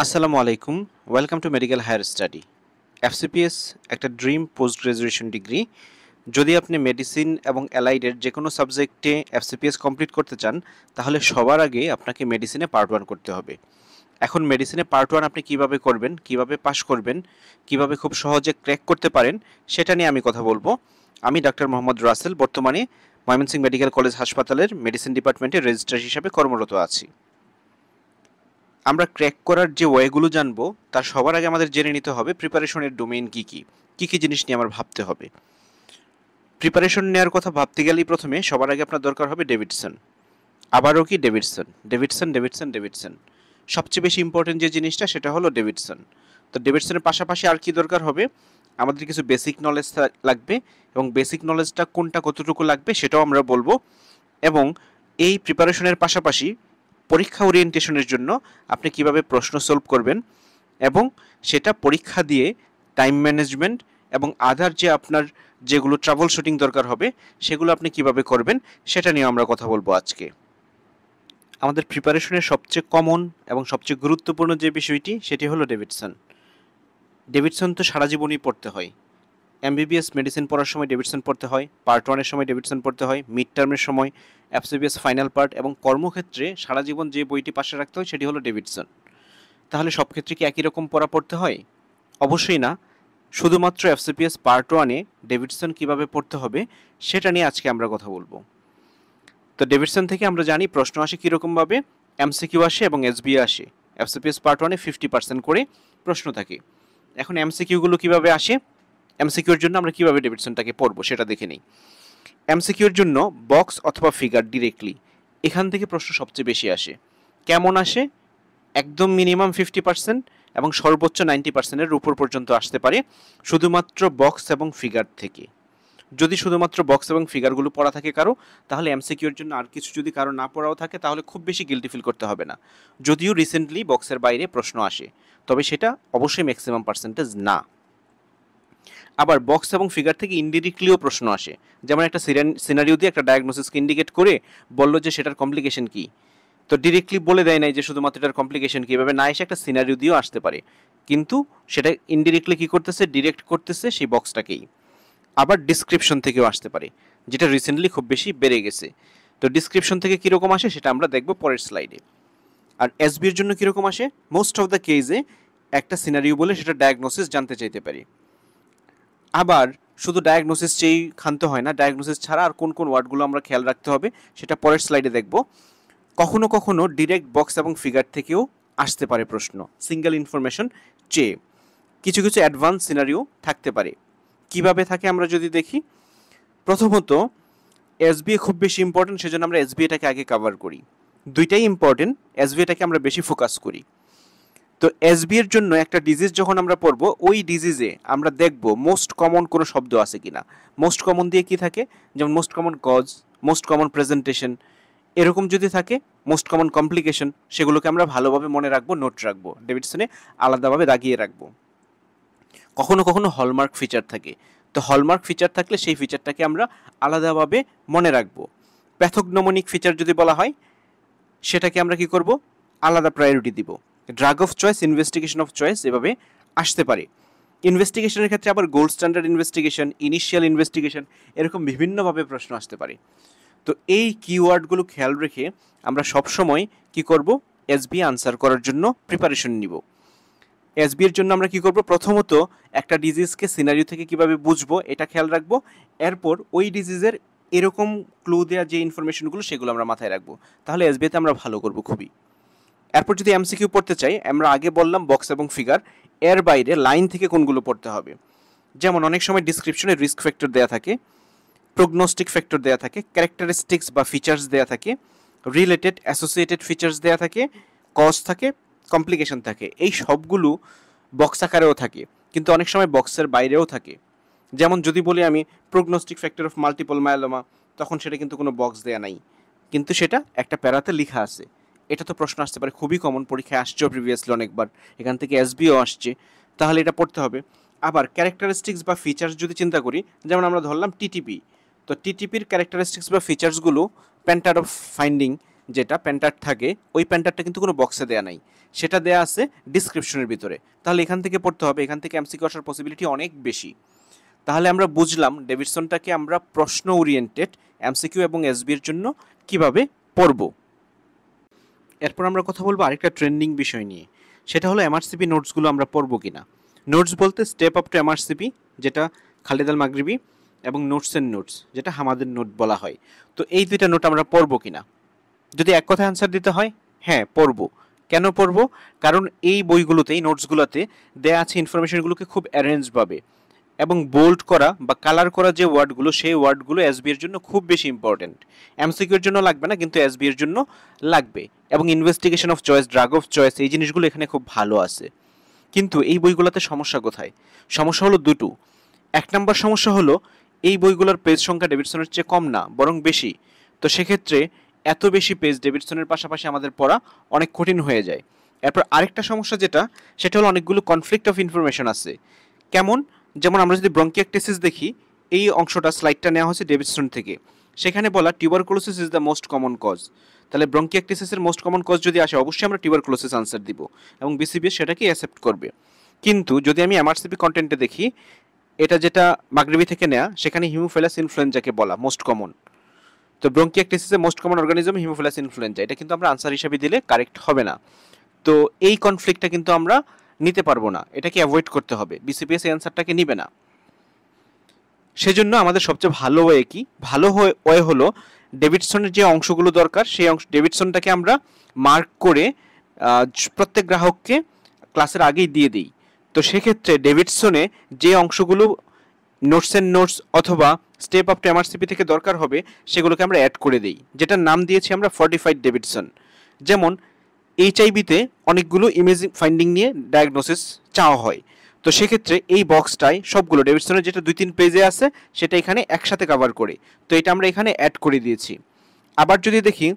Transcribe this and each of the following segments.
আসসালামু আলাইকুম welcome to medical higher study FCPS একটা ড্রিম পোস্ট গ্রাজুয়েশন ডিগ্রি যদি আপনি মেডিসিন এবং অ্যালাইডের যে কোনো সাবজেক্টে এফসিপিএস কমপ্লিট করতে চান তাহলে সবার আগে আপনাকে মেডিসিনে পার্ট ওয়ান করতে হবে এখন মেডিসিনে পার্ট ওয়ান আপনি কিভাবে করবেন কিভাবে পাশ করবেন কিভাবে খুব সহজে ক্র্যাক করতে পারেন সেটা নিয়ে আমি কথা বলবো আমি ডাক্তার মোহাম্মদ রাসেল বর্তমানে ময়মনসিংহ মেডিকেল কলেজ হাসপাতালের মেডিসিন ডিপার্টমেন্টে রেজিস্ট্রার হিসাবে কর্মরত আছি আমরা ক্র্যাক করার যে ওয়েগুলো জানবো তার সবার আগে আমাদের জেনে নিতে হবে প্রিপারেশনের ডোমেইন কী কী কী কী জিনিস নিয়ে আমার ভাবতে হবে প্রিপারেশন নেওয়ার কথা ভাবতে গেলেই প্রথমে সবার আগে আপনার দরকার হবে ডেভিডসন আবারও কি ডেভিডসন ডেভিডসন ডেভিডসন ডেভিডসন সবচেয়ে বেশি ইম্পর্টেন্ট যে জিনিসটা সেটা হলো ডেভিডসন তো ডেভিডসনের পাশাপাশি আর কি দরকার হবে আমাদের কিছু বেসিক নলেজ লাগবে এবং বেসিক নলেজটা কোনটা কতটুকু লাগবে সেটাও আমরা বলবো এবং এই প্রিপারেশনের পাশাপাশি পরীক্ষা ওরিয়েন্টেশনের জন্য আপনি কিভাবে প্রশ্ন সলভ করবেন এবং সেটা পরীক্ষা দিয়ে টাইম ম্যানেজমেন্ট এবং আধার যে আপনার যেগুলো ট্রাভেল শুটিং দরকার হবে সেগুলো আপনি কিভাবে করবেন সেটা নিয়ে আমরা কথা বলবো আজকে আমাদের প্রিপারেশনের সবচেয়ে কমন এবং সবচেয়ে গুরুত্বপূর্ণ যে বিষয়টি সেটি হলো ডেভিডসন ডেভিডসন তো সারা জীবনই পড়তে হয় এমবিবিএস মেডিসিন পড়ার সময় ডেভিডসন পড়তে হয় পার্ট ওয়ানের সময় ডেভিডসন পড়তে হয় মিড টার্মের সময় এফসিবিএস ফাইনাল পার্ট এবং কর্মক্ষেত্রে সারা জীবন যে বইটি পাশে রাখতে হয় সেটি হলো ডেভিডসন তাহলে সব ক্ষেত্রে কি একই রকম পড়া পড়তে হয় অবশ্যই না শুধুমাত্র এফসিপিএস পার্ট ওয়ানে ডেভিডসন কিভাবে পড়তে হবে সেটা নিয়ে আজকে আমরা কথা বলবো তো ডেভিডসন থেকে আমরা জানি প্রশ্ন আসে কীরকমভাবে এমসিকিউ আসে এবং এসবি আসে এফসিপিএস পার্ট ওয়ানে ফিফটি পার্সেন্ট করে প্রশ্ন থাকে এখন এমসিকিউগুলো কিভাবে আসে এমসিকিউর জন্য আমরা কীভাবে ডেভিডসনটাকে পড়বো সেটা দেখে নিই এমসিকিউর জন্য বক্স অথবা ফিগার ডিরেক্টলি এখান থেকে প্রশ্ন সবচেয়ে বেশি আসে কেমন আসে একদম মিনিমাম ফিফটি পার্সেন্ট এবং সর্বোচ্চ নাইনটি পার্সেন্টের উপর পর্যন্ত আসতে পারে শুধুমাত্র বক্স এবং ফিগার থেকে যদি শুধুমাত্র বক্স এবং ফিগারগুলো পড়া থাকে কারো তাহলে এমসিকিউর জন্য আর কিছু যদি কারো না পড়াও থাকে তাহলে খুব বেশি গিলটি ফিল করতে হবে না যদিও রিসেন্টলি বক্সের বাইরে প্রশ্ন আসে তবে সেটা অবশ্যই ম্যাক্সিমাম পার্সেন্টেজ না আবার বক্স এবং ফিগার থেকে ইনডিরেক্টলিও প্রশ্ন আসে যেমন একটা সিনারিও দিয়ে একটা ডায়াগনোসিসকে ইন্ডিকেট করে বললো যে সেটার কমপ্লিকেশন কী তো ডিরেক্টলি বলে দেয় নাই যে শুধুমাত্র এটার কমপ্লিকেশন কী এভাবে না এসে একটা সিনারিও দিয়েও আসতে পারে কিন্তু সেটা ইনডিরেক্টলি কী করতেছে ডিরেক্ট করতেছে সেই বক্সটাকেই আবার ডিসক্রিপশন থেকেও আসতে পারে যেটা রিসেন্টলি খুব বেশি বেড়ে গেছে তো ডিসক্রিপশন থেকে কীরকম আসে সেটা আমরা দেখবো পরের স্লাইডে আর এসবির জন্য কীরকম আসে মোস্ট অফ দ্য কেজে একটা সিনারিও বলে সেটা ডায়াগনোসিস জানতে চাইতে পারি আবার শুধু ডায়াগনোসিস চেয়েই খানতে হয় না ডায়াগনোসিস ছাড়া আর কোন কোন ওয়ার্ডগুলো আমরা খেয়াল রাখতে হবে সেটা পরের স্লাইডে দেখব কখনো কখনো ডিরেক্ট বক্স এবং ফিগার থেকেও আসতে পারে প্রশ্ন সিঙ্গেল ইনফরমেশন চেয়ে কিছু কিছু অ্যাডভান্স সিনারিও থাকতে পারে কিভাবে থাকে আমরা যদি দেখি প্রথমত এসবিএ খুব বেশি ইম্পর্টেন্ট সেজন্য আমরা এসবিএটাকে আগে কভার করি দুইটাই ইম্পর্টেন্ট এসবিএটাকে আমরা বেশি ফোকাস করি তো এসবি এর জন্য একটা ডিজিজ যখন আমরা পড়বো ওই ডিজিজে আমরা দেখব মোস্ট কমন কোনো শব্দ আছে কিনা মোস্ট কমন দিয়ে কি থাকে যেমন most common cause most common presentation এরকম যদি থাকে মোস্ট কমন কমপ্লিকেশন সেগুলোকে আমরা ভালোভাবে মনে রাখবো নোট রাখবো ডেভিডসনে আলাদাভাবে দাগিয়ে রাখবো কখনো কখনো হলমার্ক ফিচার থাকে তো হলমার্ক ফিচার থাকলে সেই ফিচারটাকে আমরা আলাদাভাবে মনে রাখবো প্যাথগনোমনিক ফিচার যদি বলা হয় সেটাকে আমরা কি করব আলাদা প্রায়োরিটি দিব drug of choice investigation of choice এভাবে আসতে পারে ইনভেস্টিগেশনের ক্ষেত্রে আবার gold standard investigation initial investigation এরকম বিভিন্নভাবে প্রশ্ন আসতে পারে তো এই কিওয়ার্ডগুলো খেয়াল রেখে আমরা সবসময় কি করব এসবি আনসার করার জন্য প্রিপারেশন নিব বি এর জন্য আমরা কি করব প্রথমত একটা ডিজিজকে সিনারিও থেকে কিভাবে বুঝবো এটা খেয়াল রাখবো এরপর ওই ডিজিজের এরকম ক্লু দেওয়া যে ইনফরমেশনগুলো সেগুলো আমরা মাথায় রাখবো তাহলে এসবিআইতে আমরা ভালো করব খুবই এরপর যদি এমসিকিউ পড়তে চাই আমরা আগে বললাম বক্স এবং ফিগার এর বাইরে লাইন থেকে কোনগুলো পড়তে হবে যেমন অনেক সময় ডিসক্রিপশনে রিস্ক ফ্যাক্টর দেওয়া থাকে প্রগনোস্টিক ফ্যাক্টর দেওয়া থাকে ক্যারেক্টারিস্টিক্স বা ফিচার্স দেওয়া থাকে রিলেটেড অ্যাসোসিয়েটেড ফিচার্স দেয়া থাকে কজ থাকে কমপ্লিকেশন থাকে এই সবগুলো বক্স আকারেও থাকে কিন্তু অনেক সময় বক্সের বাইরেও থাকে যেমন যদি বলি আমি prognostic factor of multiple myeloma তখন সেটা কিন্তু কোনো বক্স দেয়া নাই কিন্তু সেটা একটা প্যারাতে লেখা আছে এটা তো প্রশ্ন আসতে পারে খুবই কমন পরীক্ষায় আসছেও প্রিভিয়াসলি অনেকবার এখান থেকে এসবিও আসছে তাহলে এটা পড়তে হবে আবার ক্যারেক্টারিস্টিক্স বা ফিচার্স যদি চিন্তা করি যেমন আমরা ধরলাম টিটিপি তো টিটিপির ক্যারেক্টারিস্টিক্স বা ফিচার্সগুলো প্যান্টার অফ ফাইন্ডিং যেটা প্যান্টার থাকে ওই প্যান্টারটা কিন্তু কোনো বক্সে দেয়া নাই সেটা দেয়া আছে ডিসক্রিপশনের ভিতরে তাহলে এখান থেকে পড়তে হবে এখান থেকে এমসিকিউ আসার পসিবিলিটি অনেক বেশি তাহলে আমরা বুঝলাম ডেভিডসনটাকে আমরা প্রশ্ন ওরিয়েন্টেড এমসিকিউ এবং এসবির জন্য কিভাবে পড়বো এরপর আমরা কথা বলবো আরেকটা ট্রেন্ডিং বিষয় নিয়ে সেটা হলো এমআরসিপি নোটসগুলো আমরা পড়বো কি না নোটস বলতে স্টেপ আপ টু এমআরসিপি যেটা খালেদ আল মাগরিবি এবং নোটস এন্ড নোটস যেটা আমাদের নোট বলা হয় তো এই দুইটা নোট আমরা পড়বো কি না যদি এক কথা অ্যান্সার দিতে হয় হ্যাঁ পড়ব কেন পড়ব কারণ এই বইগুলোতে এই নোটসগুলোতে দেয়া আছে ইনফরমেশনগুলোকে খুব অ্যারেঞ্জভাবে এবং বোল্ড করা বা কালার করা যে ওয়ার্ডগুলো সেই ওয়ার্ডগুলো এস এর জন্য খুব বেশি ইম্পর্টেন্ট এমসিকিউ জন্য লাগবে না কিন্তু এস এর জন্য লাগবে এবং investigation of choice drug of choice এই জিনিসগুলো এখানে খুব ভালো আছে কিন্তু এই বইগুলোতে সমস্যা কোথায় সমস্যা হলো দুটো এক নম্বর সমস্যা হলো এই বইগুলোর পেজ সংখ্যা ডেভিডসনের চেয়ে কম না বরং বেশি তো সেক্ষেত্রে এত বেশি পেজ ডেভিডসনের পাশাপাশি আমাদের পড়া অনেক কঠিন হয়ে যায় এরপর আরেকটা সমস্যা যেটা সেটা হলো অনেকগুলো কনফ্লিক্ট অফ ইনফরমেশন আছে কেমন যেমন আমরা যদি ব্রঙ্কিয়াকটেসিস দেখি এই অংশটা স্লাইডটা নেওয়া হয়েছে ডেভিডসন থেকে সেখানে বলা tuberculosis is the most common cause তাহলে ব্রঙ্কিয়াকটেসিসের মোস্ট কমন কজ যদি আসে অবশ্যই আমরা টিউবারকুলোসিস আনসার দিব এবং বিসিবিএস সেটাকেই অ্যাকসেপ্ট করবে কিন্তু যদি আমি এমআরসিপি কন্টেন্টে দেখি এটা যেটা মাগরিবি থেকে নেয়া সেখানে হিমোফেলাস ইনফ্লুয়েঞ্জাকে বলা মোস্ট কমন তো ব্রঙ্কিয়াকটেসিসের most common organism Haemophilus influenzae এটা কিন্তু আমরা আনসার হিসাবে দিলে কারেক্ট হবে না তো এই কনফ্লিক্টটা কিন্তু আমরা নিতে পারবো না এটাকে অ্যাভয়েড করতে হবে বিসিপিএস এই অ্যান্সারটাকে নিবে না সেজন্য আমাদের সবচেয়ে ভালো ওয়ে কি ভালো ওয়ে হলো ডেভিডসনের যে অংশগুলো দরকার সেই অংশ ডেভিডসনটাকে আমরা মার্ক করে প্রত্যেক গ্রাহককে ক্লাসের আগেই দিয়ে দিই তো সেক্ষেত্রে ডেভিডসনে যে অংশগুলো নোটস অ্যান্ড নোটস অথবা স্টেপ অফ টু থেকে দরকার হবে সেগুলোকে আমরা অ্যাড করে দিই যেটার নাম দিয়েছি আমরা ফর্টিফাইড ডেভিডসন যেমন এইচআইভিতে অনেকগুলো ইমেজিং ফাইন্ডিং নিয়ে ডায়াগনোসিস চাওয়া হয় তো সেক্ষেত্রে এই বক্সটায় সবগুলো ডেভিডসনের যেটা দুই তিন পেজে আছে সেটা এখানে একসাথে কভার করে তো এটা আমরা এখানে অ্যাড করে দিয়েছি আবার যদি দেখি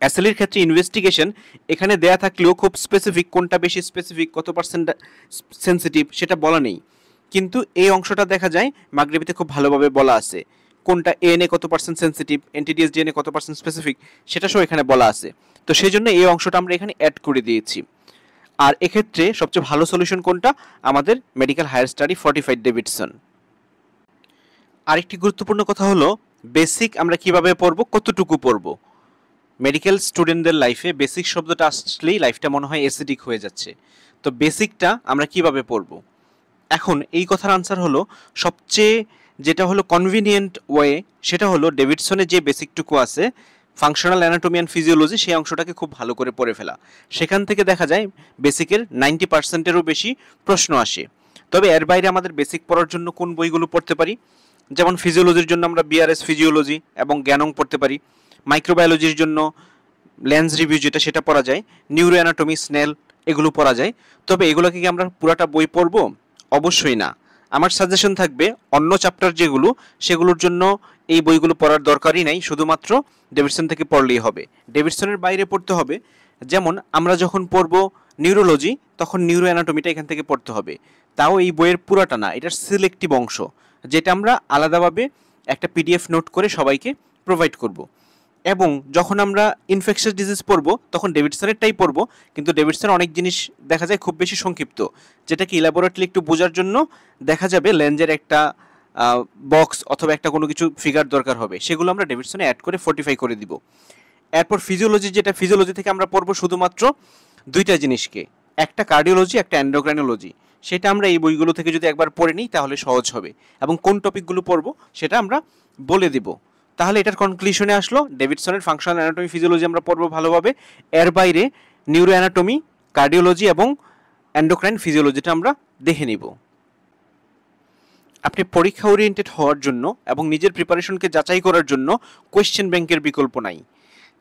অ্যাসেলির ক্ষেত্রে ইনভেস্টিগেশন এখানে দেয়া থাকলেও খুব স্পেসিফিক কোনটা বেশি স্পেসিফিক কত পার্সেন্ট সেন্সিটিভ সেটা বলা নেই কিন্তু এই অংশটা দেখা যায় মাগরেবিতে খুব ভালোভাবে বলা আছে কোনটা এএনএ কত পার্সেন্ট সেন্সিটিভ এনটিডিএস ডিএনএ কত পার্সেন্ট স্পেসিফিক সেটা সব এখানে বলা আছে তো সেই জন্য এই অংশটা আমরা এখানে অ্যাড করে দিয়েছি আর এক্ষেত্রে সবচেয়ে ভালো সলিউশন কোনটা আমাদের medical higher study five Davidson আরেকটি গুরুত্বপূর্ণ কথা হলো বেসিক আমরা কিভাবে পড়ব কতটুকু পড়ব মেডিকেল স্টুডেন্টদের লাইফে বেসিক শব্দটা আসলেই লাইফটা মনে হয় অ্যাসিডিক হয়ে যাচ্ছে তো বেসিকটা আমরা কিভাবে পড়ব এখন এই কথার আনসার হলো সবচেয়ে যেটা হলো কনভিনিয়েন্ট ওয়ে সেটা হলো ডেভিডসনে যে বেসিকটুকু আছে ফাংশনাল অ্যানাটমি অ্যান্ড ফিজিওলজি সেই অংশটাকে খুব ভালো করে পড়ে ফেলা সেখান থেকে দেখা যায় বেসিকের নাইনটি পার্সেন্টেরও বেশি প্রশ্ন আসে তবে এর বাইরে আমাদের বেসিক পড়ার জন্য কোন বইগুলো পড়তে পারি যেমন ফিজিওলজির জন্য আমরা বিআরএস ফিজিওলজি এবং জ্ঞানং পড়তে পারি মাইক্রোবায়োলজির জন্য ল্যান্স রিভিউ যেটা সেটা পড়া যায় নিউরো অ্যানাটমি স্নেল এগুলো পড়া যায় তবে এগুলোকে কি আমরা পুরাটা বই পড়ব অবশ্যই না আমার সাজেশন থাকবে অন্য চ্যাপ্টার যেগুলো সেগুলোর জন্য এই বইগুলো পড়ার দরকারই নাই শুধুমাত্র ডেভিডসন থেকে পড়লেই হবে ডেভিডসনের বাইরে পড়তে হবে যেমন আমরা যখন পড়ব নিউরোলজি তখন নিউরো অ্যানাটমিটা এখান থেকে পড়তে হবে তাও এই বইয়ের পুরাটা না এটার সিলেক্টিভ অংশ যেটা আমরা আলাদাভাবে একটা পিডিএফ নোট করে সবাইকে প্রোভাইড করব এবং যখন আমরা ইনফেকশাস ডিজিজ পড়ব তখন ডেভিডসনেরটাই পড়ব কিন্তু ডেভিডসন অনেক জিনিস দেখা যায় খুব বেশি সংক্ষিপ্ত যেটাকে ইলাবোরেটলি একটু বোঝার জন্য দেখা যাবে লেন্সের একটা বক্স অথবা একটা কোনো কিছু ফিগার দরকার হবে সেগুলো আমরা ডেভিডসনে অ্যাড করে ফর্টিফাই করে দিব এরপর ফিজিওলজি যেটা ফিজিওলজি থেকে আমরা পড়বো শুধুমাত্র দুইটা জিনিসকে একটা কার্ডিওলজি একটা অ্যান্ডোগ্রাইনোলজি সেটা আমরা এই বইগুলো থেকে যদি একবার পড়ে নিই তাহলে সহজ হবে এবং কোন টপিকগুলো পড়ব সেটা আমরা বলে দিব তাহলে এটার কনক্লুশনে আসলো ডেভিডসনের ফাংশনাল অ্যানাটমি ফিজিওলজি আমরা পড়বো ভালোভাবে এর বাইরে নিউরো অ্যানাটমি কার্ডিওলজি এবং অ্যান্ডোক্রাইন ফিজিওলজিটা আমরা দেখে নিব আপনি পরীক্ষা ওরিয়েন্টেড হওয়ার জন্য এবং নিজের প্রিপারেশনকে যাচাই করার জন্য কোয়েশ্চেন ব্যাংকের বিকল্প নাই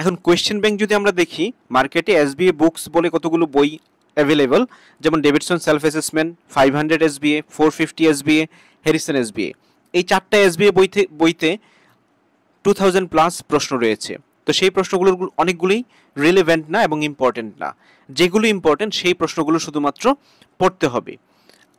এখন কোয়েশ্চেন ব্যাংক যদি আমরা দেখি মার্কেটে এস বিএ বুকস বলে কতগুলো বই অ্যাভেলেবল যেমন Davidson self assessment five hundred SBA four fifty SBA Harrison SBA এই চারটা বিএ বইতে বইতে টু থাউজেন্ড প্লাস প্রশ্ন রয়েছে তো সেই প্রশ্নগুলোর অনেকগুলোই রিলেভেন্ট না এবং ইম্পর্টেন্ট না যেগুলো ইম্পর্টেন্ট সেই প্রশ্নগুলো শুধুমাত্র পড়তে হবে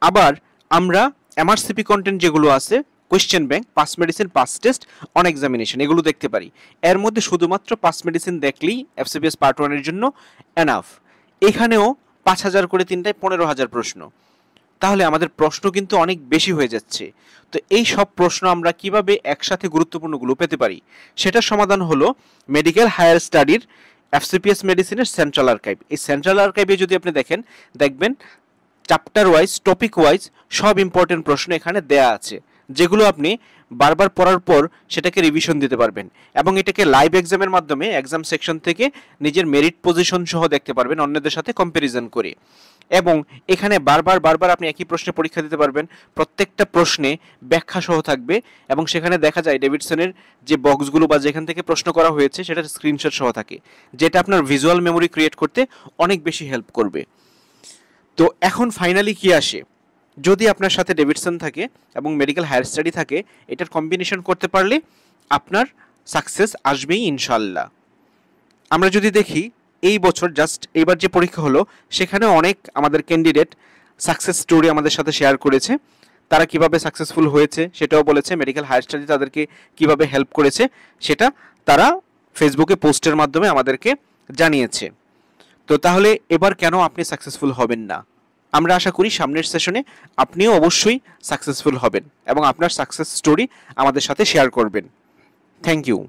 আবার আমরা এমআরসিপি কন্টেন্ট যেগুলো আছে question bank Pass Medicine PasTest on examination এগুলো দেখতে পারি এর মধ্যে শুধুমাত্র পাস মেডিসিন দেখলেই এফসিপিএস পার্ট ওয়ানের জন্য এনাফ এখানেও পাঁচ হাজার করে তিনটায় পনেরো হাজার প্রশ্ন তাহলে আমাদের প্রশ্ন কিন্তু অনেক বেশি হয়ে যাচ্ছে তো এই সব প্রশ্ন আমরা কিভাবে একসাথে গুরুত্বপূর্ণগুলো পেতে পারি সেটার সমাধান হলো মেডিকেল হায়ার স্টাডির এফসিপিএস মেডিসিনের সেন্ট্রাল আর্কাইভ এই সেন্ট্রাল আর্কাইভে যদি আপনি দেখেন দেখবেন চ্যাপ্টার ওয়াইজ টপিক ওয়াইজ সব ইম্পর্টেন্ট প্রশ্ন এখানে দেয়া আছে যেগুলো আপনি বারবার পড়ার পর সেটাকে রিভিশন দিতে পারবেন এবং এটাকে লাইভ এক্সামের মাধ্যমে এক্সাম সেকশন থেকে নিজের মেরিট পজিশন সহ দেখতে পারবেন অন্যদের সাথে কম্প্যারিজন করে এবং এখানে বারবার বারবার আপনি একই প্রশ্নে পরীক্ষা দিতে পারবেন প্রত্যেকটা প্রশ্নে ব্যাখ্যা সহ থাকবে এবং সেখানে দেখা যায় ডেভিডসনের যে বক্সগুলো বা যেখান থেকে প্রশ্ন করা হয়েছে সেটার স্ক্রিনশট সহ থাকে যেটা আপনার ভিজুয়াল মেমোরি ক্রিয়েট করতে অনেক বেশি হেল্প করবে তো এখন ফাইনালি কি আসে যদি আপনার সাথে ডেভিডসন থাকে এবং মেডিকেল হায়ার স্টাডি থাকে এটার কম্বিনেশন করতে পারলে আপনার সাকসেস আসবেই ইনশাল্লাহ আমরা যদি দেখি এই বছর জাস্ট এইবার যে পরীক্ষা হলো সেখানে অনেক আমাদের ক্যান্ডিডেট সাকসেস স্টোরি আমাদের সাথে শেয়ার করেছে তারা কিভাবে সাকসেসফুল হয়েছে সেটাও বলেছে মেডিকেল হায়ার স্টাডি তাদেরকে কিভাবে হেল্প করেছে সেটা তারা ফেসবুকে পোস্টের মাধ্যমে আমাদেরকে জানিয়েছে তো তাহলে এবার কেন আপনি সাকসেসফুল হবেন না আমরা আশা করি সামনের সেশনে আপনিও অবশ্যই সাকসেসফুল হবেন এবং আপনার সাকসেস স্টোরি আমাদের সাথে শেয়ার করবেন থ্যাংক ইউ